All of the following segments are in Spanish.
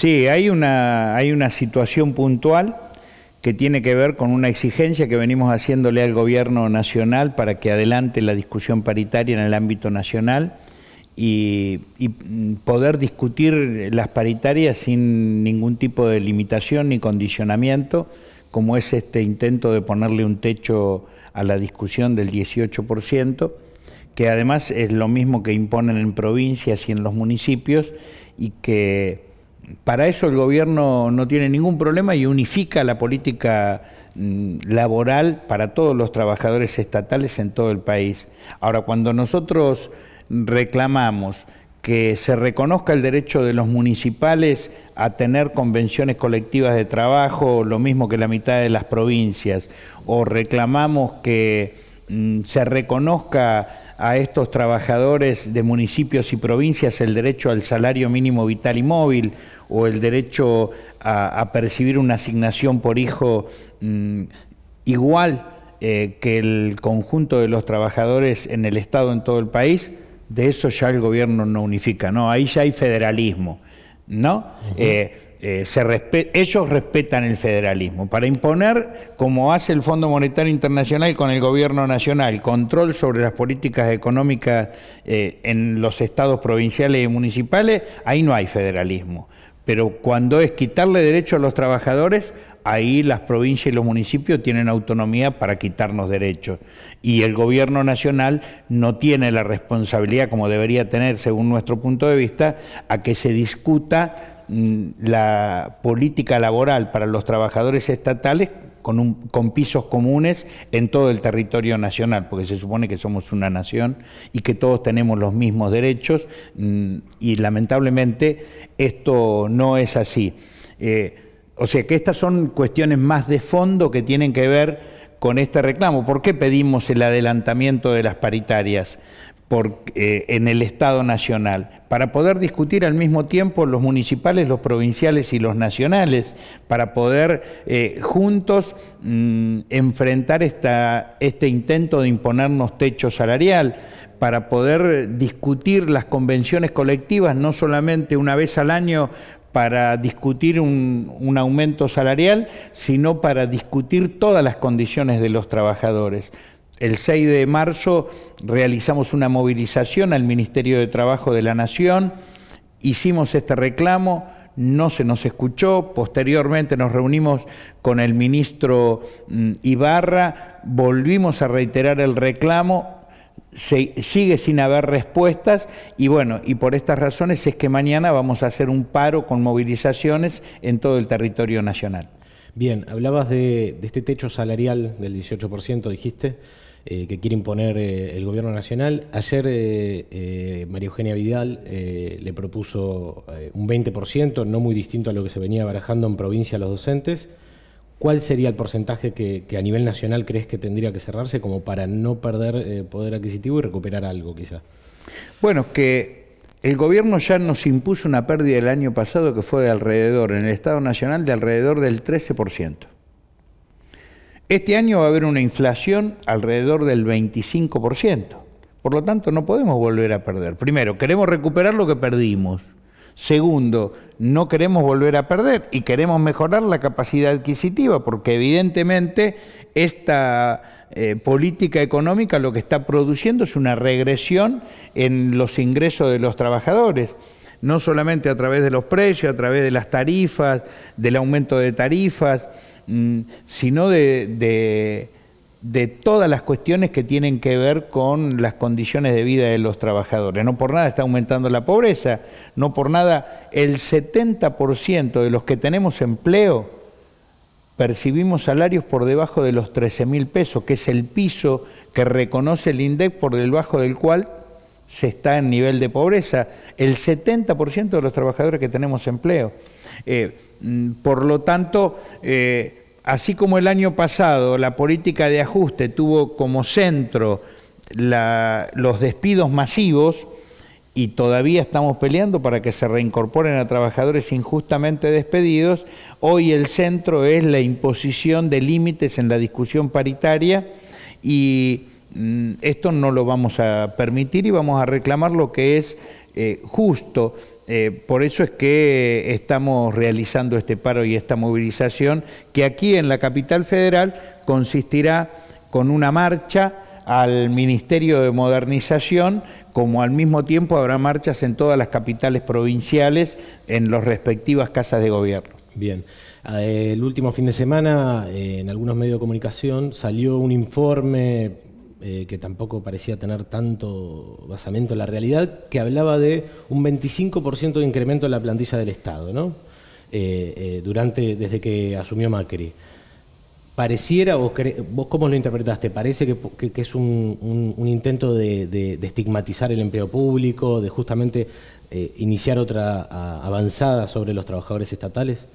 Sí, hay una, hay una situación puntual que tiene que ver con una exigencia que venimos haciéndole al gobierno nacional para que adelante la discusión paritaria en el ámbito nacional y, y poder discutir las paritarias sin ningún tipo de limitación ni condicionamiento, como es este intento de ponerle un techo a la discusión del 18%, que además es lo mismo que imponen en provincias y en los municipios y que para eso el gobierno no tiene ningún problema y unifica la política mm, laboral para todos los trabajadores estatales en todo el país. Ahora, cuando nosotros reclamamos que se reconozca el derecho de los municipales a tener convenciones colectivas de trabajo, lo mismo que la mitad de las provincias, o reclamamos que mm, se reconozca a estos trabajadores de municipios y provincias el derecho al salario mínimo vital y móvil o el derecho a, percibir una asignación por hijo mm, igual eh, que el conjunto de los trabajadores en el Estado en todo el país, de eso ya el gobierno no unifica, ¿no? Ahí ya hay federalismo, ¿no? Eh, ellos respetan el federalismo. Para imponer, como hace el Fondo Monetario Internacional con el gobierno nacional, control sobre las políticas económicas eh, en los estados provinciales y municipales, ahí no hay federalismo. Pero cuando es quitarle derechos a los trabajadores, ahí las provincias y los municipios tienen autonomía para quitarnos derechos. Y el gobierno nacional no tiene la responsabilidad, como debería tener, según nuestro punto de vista, a que se discuta Mm, la política laboral para los trabajadores estatales con, un, con pisos comunes en todo el territorio nacional, porque se supone que somos una nación y que todos tenemos los mismos derechos mm, y lamentablemente esto no es así. Eh, o sea que estas son cuestiones más de fondo que tienen que ver con este reclamo. ¿Por qué pedimos el adelantamiento de las paritarias? Eh, en el Estado Nacional, para poder discutir al mismo tiempo los municipales, los provinciales y los nacionales, para poder eh, juntos mm, enfrentar esta, este intento de imponernos techo salarial, para poder discutir las convenciones colectivas, no solamente una vez al año para discutir un aumento salarial, sino para discutir todas las condiciones de los trabajadores. El 6 de marzo realizamos una movilización al Ministerio de Trabajo de la Nación, hicimos este reclamo, no se nos escuchó, posteriormente nos reunimos con el ministro mm, Ibarra, volvimos a reiterar el reclamo, sigue sin haber respuestas y bueno, y por estas razones es que mañana vamos a hacer un paro con movilizaciones en todo el territorio nacional. Bien, hablabas de, de este techo salarial del 18%, dijiste. Eh, que quiere imponer eh, el gobierno nacional. Ayer eh, María Eugenia Vidal le propuso un 20%, no muy distinto a lo que se venía barajando en provincia a los docentes. ¿Cuál sería el porcentaje que, que, a nivel nacional crees que tendría que cerrarse como para no perder poder adquisitivo y recuperar algo quizá? Bueno, que el gobierno ya nos impuso una pérdida el año pasado que fue de alrededor, en el Estado Nacional, de alrededor del 13%. Este año va a haber una inflación alrededor del 25%. Por lo tanto, no podemos volver a perder. Primero, queremos recuperar lo que perdimos. Segundo, no queremos volver a perder y queremos mejorar la capacidad adquisitiva, porque evidentemente esta eh, política económica lo que está produciendo es una regresión en los ingresos de los trabajadores no solamente a través de los precios, a través de las tarifas, del aumento de tarifas, Mm, sino de, todas las cuestiones que tienen que ver con las condiciones de vida de los trabajadores. No por nada está aumentando la pobreza, no por nada el 70% de los que tenemos empleo percibimos salarios por debajo de los 13 mil pesos, que es el piso que reconoce el INDEC por debajo del cual se está en nivel de pobreza. El 70% de los trabajadores que tenemos empleo. Eh, Mm, por lo tanto, eh, así como el año pasado la política de ajuste tuvo como centro los despidos masivos, y todavía estamos peleando para que se reincorporen a trabajadores injustamente despedidos, hoy el centro es la imposición de límites en la discusión paritaria y mm, esto no lo vamos a permitir y vamos a reclamar lo que es eh, justo eh, por eso es que estamos realizando este paro y esta movilización, que aquí en la capital federal consistirá con una marcha al Ministerio de Modernización, como al mismo tiempo habrá marchas en todas las capitales provinciales, en las respectivas casas de gobierno. Bien. Ah, el último fin de semana, eh, en algunos medios de comunicación, salió un informe eh, que tampoco parecía tener tanto basamento en la realidad, que hablaba de un 25% de incremento en la plantilla del Estado, ¿no? Eh, eh, durante, desde que asumió Macri. Pareciera, vos, vos cómo lo interpretaste, parece que, es un, intento de, estigmatizar el empleo público, de justamente iniciar otra avanzada sobre los trabajadores estatales.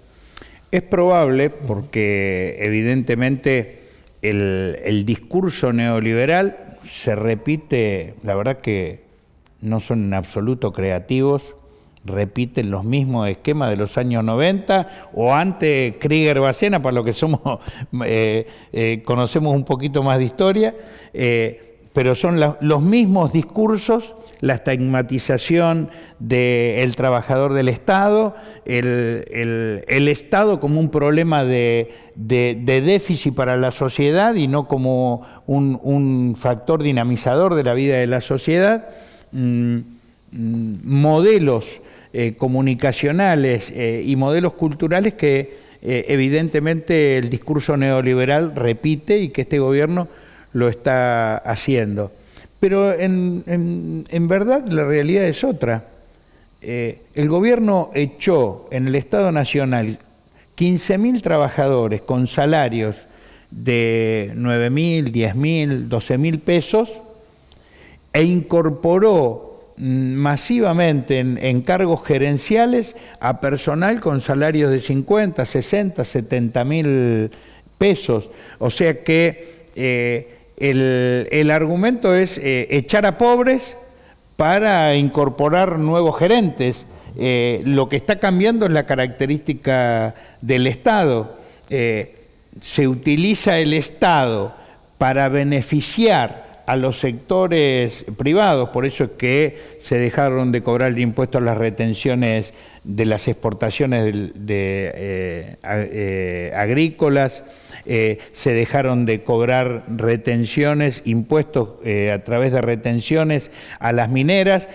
Es probable porque evidentemente el, discurso neoliberal se repite, la verdad que no son en absoluto creativos, repiten los mismos esquemas de los años 90 o antes Krieger Bacena, para lo que somos eh, eh, conocemos un poquito más de historia. Eh, pero son los mismos discursos, la estigmatización del trabajador del Estado, el, Estado como un problema de, déficit para la sociedad y no como un, factor dinamizador de la vida de la sociedad, mm, mm, modelos eh, comunicacionales eh, y modelos culturales que eh, evidentemente el discurso neoliberal repite y que este gobierno lo está haciendo. Pero en, verdad la realidad es otra. Eh, el gobierno echó en el Estado Nacional 15.000 trabajadores con salarios de 9.000, 10.000, 12.000 pesos e incorporó masivamente en, cargos gerenciales a personal con salarios de 50, 60, 70 mil pesos. O sea que eh, el, argumento es eh, echar a pobres para incorporar nuevos gerentes. Eh, lo que está cambiando es la característica del Estado. Eh, se utiliza el Estado para beneficiar a los sectores privados, por eso es que se dejaron de cobrar el impuesto a las retenciones de las exportaciones agrícolas eh, se dejaron de cobrar retenciones, impuestos eh, a través de retenciones a las mineras.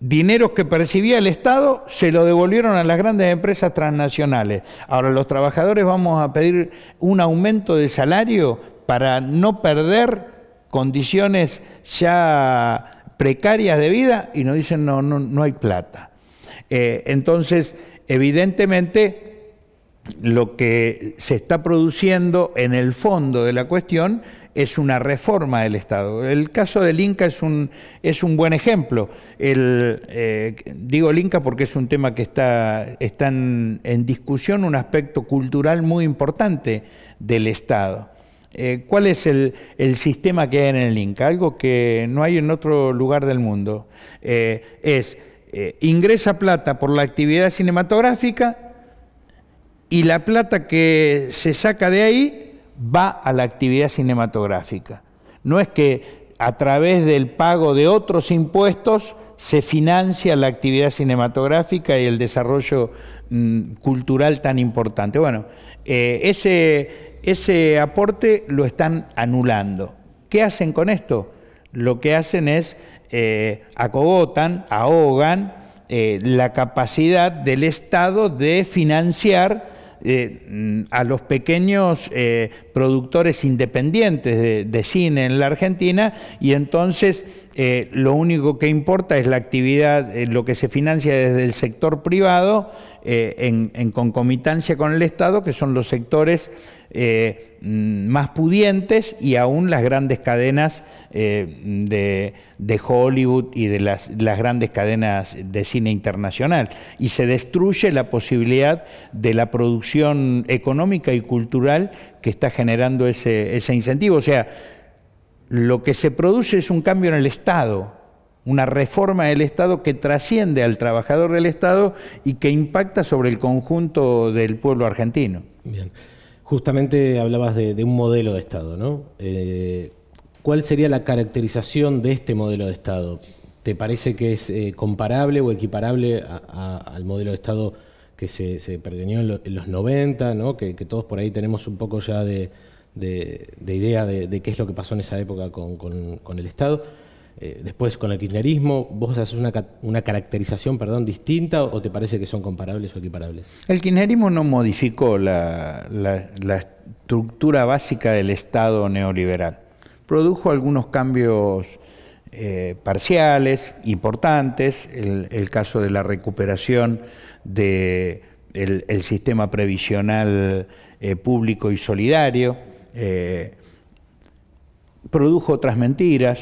Dineros que percibía el Estado se lo devolvieron a las grandes empresas transnacionales. Ahora los trabajadores vamos a pedir un aumento de salario para no perder condiciones ya precarias de vida y nos dicen no, no, no hay plata. Eh, entonces, evidentemente, lo que se está produciendo en el fondo de la cuestión es una reforma del Estado. El caso del Inca es un, buen ejemplo. Eh, digo el Inca porque es un tema que está, está en, discusión, un aspecto cultural muy importante del Estado. Eh, ¿Cuál es el, sistema que hay en el Inca? Algo que no hay en otro lugar del mundo. Eh, es, ingresa plata por la actividad cinematográfica y la plata que se saca de ahí va a la actividad cinematográfica. No es que a través del pago de otros impuestos se financia la actividad cinematográfica y el desarrollo mm, cultural tan importante. Bueno, eh, ese, ese aporte lo están anulando. ¿Qué hacen con esto? Lo que hacen es eh, acogotan, ahogan eh, la capacidad del Estado de financiar eh, a los pequeños eh, productores independientes de, cine en la Argentina y entonces eh, lo único que importa es la actividad, lo que se financia desde el sector privado eh, en, concomitancia con el Estado, que son los sectores eh, mm, más pudientes y aún las grandes cadenas eh, de, Hollywood y de las, grandes cadenas de cine internacional. Y se destruye la posibilidad de la producción económica y cultural que está generando ese, ese incentivo. O sea, lo que se produce es un cambio en el Estado una reforma del Estado que trasciende al trabajador del Estado y que impacta sobre el conjunto del pueblo argentino. Bien, justamente hablabas de, un modelo de Estado, ¿no? Eh, ¿Cuál sería la caracterización de este modelo de Estado? ¿Te parece que es eh, comparable o equiparable al modelo de Estado que se, se en, los 90, Que, todos por ahí tenemos un poco ya de, idea de, qué es lo que pasó en esa época con el Estado? Eh, después con el kirchnerismo, ¿vos haces una, caracterización perdón, distinta o te parece que son comparables o equiparables? El kirchnerismo no modificó la, estructura básica del Estado neoliberal. Produjo algunos cambios eh, parciales, importantes, el, el, caso de la recuperación del sistema previsional eh, público y solidario, produjo otras mentiras,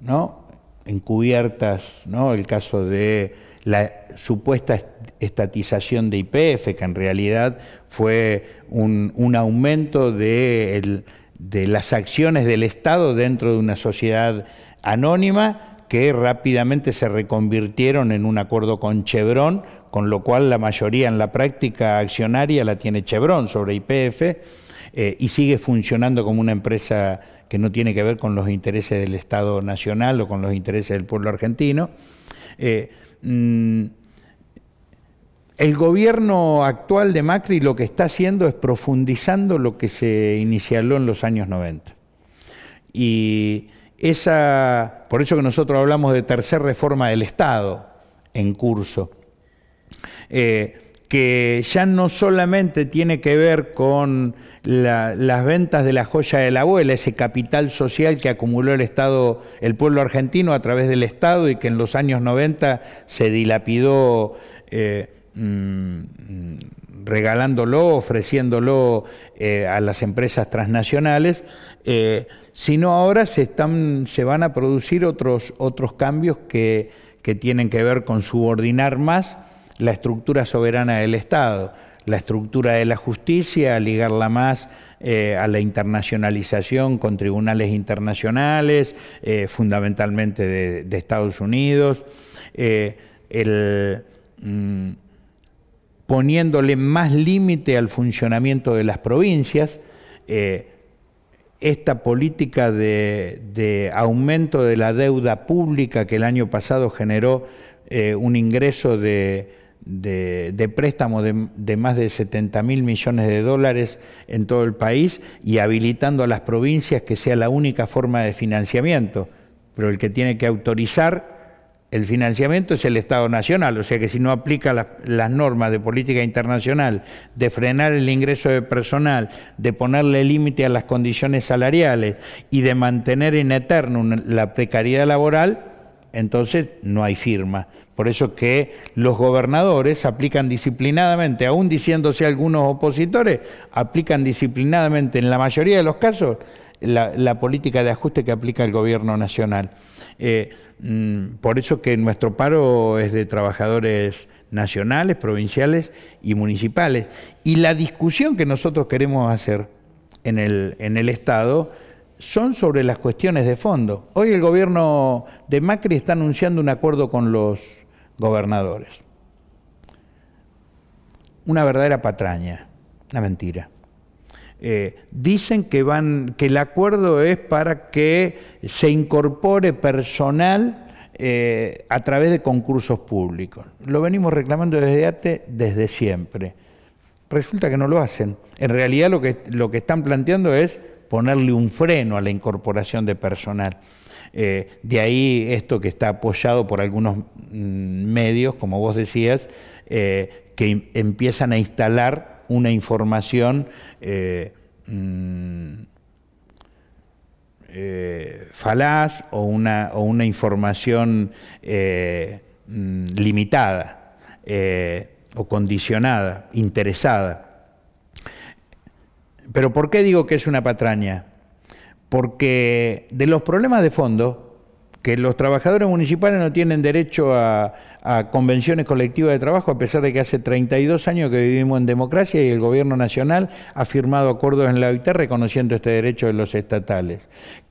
¿no? encubiertas, ¿no? el caso de la supuesta estatización de IPF, que en realidad fue un, aumento de, las acciones del Estado dentro de una sociedad anónima que rápidamente se reconvirtieron en un acuerdo con Chevron, con lo cual la mayoría en la práctica accionaria la tiene Chevron sobre IPF eh, y sigue funcionando como una empresa que no tiene que ver con los intereses del Estado Nacional o con los intereses del pueblo argentino. Eh, mm, el gobierno actual de Macri lo que está haciendo es profundizando lo que se inicialó en los años 90. Y esa, por eso que nosotros hablamos de tercer reforma del Estado en curso. Eh, que ya no solamente tiene que ver con las ventas de la joya de la abuela, ese capital social que acumuló el Estado, el pueblo argentino a través del Estado y que en los años 90 se dilapidó eh, mm, regalándolo, ofreciéndolo eh, a las empresas transnacionales, eh, sino ahora se, están, se van a producir otros, otros cambios que, que tienen que ver con subordinar más la estructura soberana del Estado, la estructura de la justicia, ligarla más eh, a la internacionalización con tribunales internacionales, eh, fundamentalmente de, Estados Unidos, eh, mm, poniéndole más límite al funcionamiento de las provincias, esta política de, aumento de la deuda pública que el año pasado generó un ingreso de de, de de, más de 70 mil millones de dólares en todo el país y habilitando a las provincias que sea la única forma de financiamiento. Pero el que tiene que autorizar el financiamiento es el Estado Nacional, o sea que si no aplica las normas de política internacional, de frenar el ingreso de personal, de ponerle límite a las condiciones salariales y de mantener en eterno la precariedad laboral, entonces no hay firma. Por eso que los gobernadores aplican disciplinadamente, aún diciéndose algunos opositores, aplican disciplinadamente en la mayoría de los casos la, política de ajuste que aplica el gobierno nacional. Eh, mm, por eso que nuestro paro es de trabajadores nacionales, provinciales y municipales. Y la discusión que nosotros queremos hacer en el, en el Estado son sobre las cuestiones de fondo. Hoy el gobierno de Macri está anunciando un acuerdo con los gobernadores. Una verdadera patraña, una mentira. Eh, dicen que, van, que el acuerdo es para que se incorpore personal eh, a través de concursos públicos. Lo venimos reclamando desde ATE desde siempre. Resulta que no lo hacen. En realidad lo que, lo que están planteando es ponerle un freno a la incorporación de personal. Eh, de ahí esto que está apoyado por algunos mm, medios, como vos decías, eh, que empiezan a instalar una información eh, mm, falaz o una, información mm, limitada o condicionada, interesada. Pero ¿por qué digo que es una patraña? porque de los problemas de fondo, que los trabajadores municipales no tienen derecho a, convenciones colectivas de trabajo, a pesar de que hace 32 años que vivimos en democracia y el gobierno nacional ha firmado acuerdos en la OIT reconociendo este derecho de los estatales.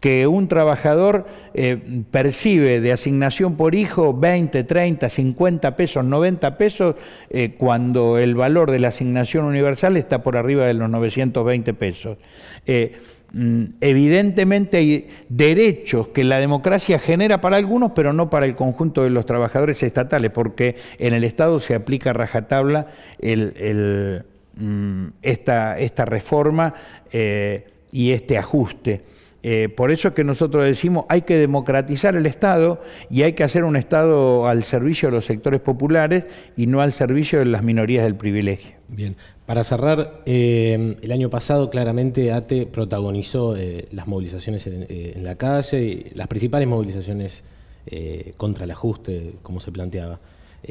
Que un trabajador eh, percibe de asignación por hijo 20, 30, 50 pesos, 90 pesos, eh, cuando el valor de la asignación universal está por arriba de los 920 pesos. Eh, Mm, evidentemente hay derechos que la democracia genera para algunos, pero no para el conjunto de los trabajadores estatales, porque en el Estado se aplica rajatabla mm, esta, reforma eh, y este ajuste. Eh, por eso es que nosotros decimos hay que democratizar el Estado y hay que hacer un Estado al servicio de los sectores populares y no al servicio de las minorías del privilegio. Bien, para cerrar, em, el año pasado claramente ATE protagonizó eh, las movilizaciones en, eh, la calle, las principales movilizaciones eh, contra el ajuste, como se planteaba.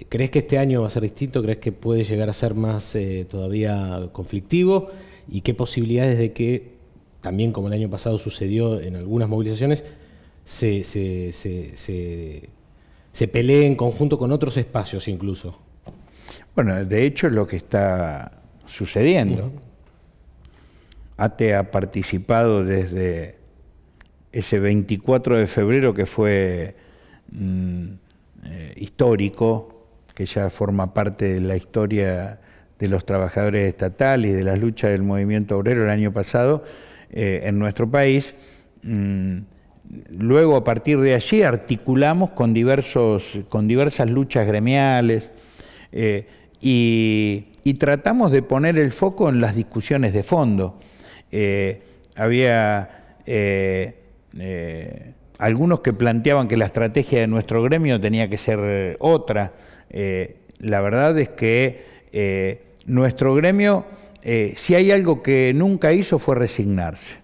¿Crees que este año va a ser distinto? ¿Crees que puede llegar a ser más todavía conflictivo? ¿Y qué posibilidades de que, también como el año pasado sucedió en algunas movilizaciones, se, se, se pelee en conjunto con otros espacios incluso? Bueno, de hecho es lo que está sucediendo. ATE ha participado desde ese 24 de febrero que fue mm, eh, histórico, que ya forma parte de la historia de los trabajadores estatales y de las luchas del movimiento obrero el año pasado eh, en nuestro país. Mm, luego, a partir de allí, articulamos con, diversos, con diversas luchas gremiales. Eh, y, tratamos de poner el foco en las discusiones de fondo. Eh, había eh, eh, algunos que planteaban que la estrategia de nuestro gremio tenía que ser otra. la verdad es que nuestro gremio, si hay algo que nunca hizo fue resignarse,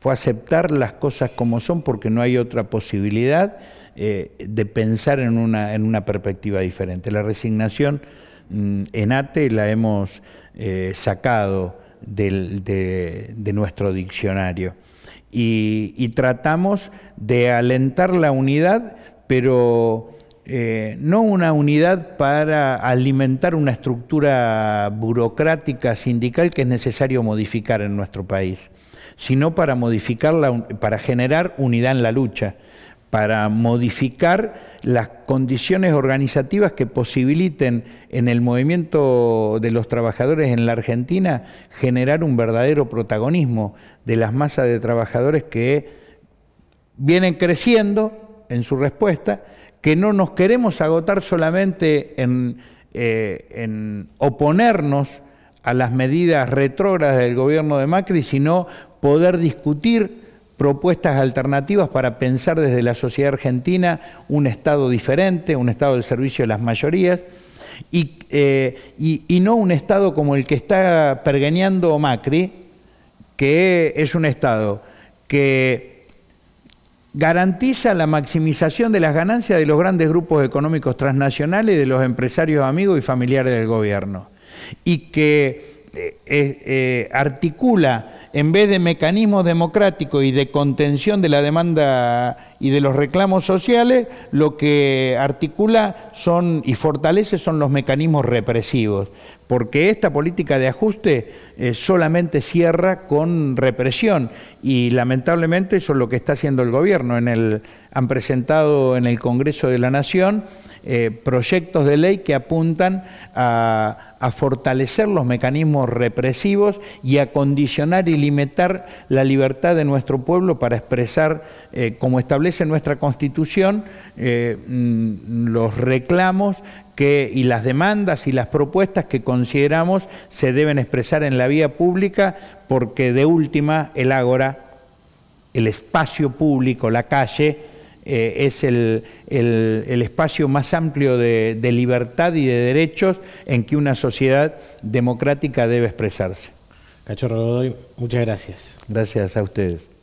fue aceptar las cosas como son porque no hay otra posibilidad de pensar en una, en una perspectiva diferente. La resignación Mm, en ATE la hemos eh, sacado de, nuestro diccionario. Y, tratamos de alentar la unidad, pero eh, no una unidad para alimentar una estructura burocrática sindical que es necesario modificar en nuestro país, sino para modificarla, para generar unidad en la lucha para modificar las condiciones organizativas que posibiliten en el movimiento de los trabajadores en la Argentina generar un verdadero protagonismo de las masas de trabajadores que vienen creciendo en su respuesta, que no nos queremos agotar solamente en, eh, oponernos a las medidas retrógradas del gobierno de Macri, sino poder discutir propuestas alternativas para pensar desde la sociedad argentina un Estado diferente, un Estado del servicio de las mayorías, eh, y, no un Estado como el que está pergeñando Macri, que es un Estado que garantiza la maximización de las ganancias de los grandes grupos económicos transnacionales, de los empresarios amigos y familiares del gobierno, y que este, eh, articula, en vez de mecanismos democráticos y de contención de la demanda y de los reclamos sociales, lo que articula son y fortalece son los mecanismos represivos, porque esta política de ajuste eh, solamente cierra con represión y lamentablemente eso es lo que está haciendo el gobierno. En el, han presentado en el Congreso de la Nación eh, proyectos de ley que apuntan a, fortalecer los mecanismos represivos y a condicionar y limitar la libertad de nuestro pueblo para expresar, eh, como establece nuestra Constitución, eh, mm, los reclamos que, y las demandas y las propuestas que consideramos se deben expresar en la vía pública porque de última el ágora, el espacio público, la calle, eh, es el, espacio más amplio de, libertad y de derechos en que una sociedad democrática debe expresarse. Cachorro Godoy, muchas gracias. Gracias a ustedes.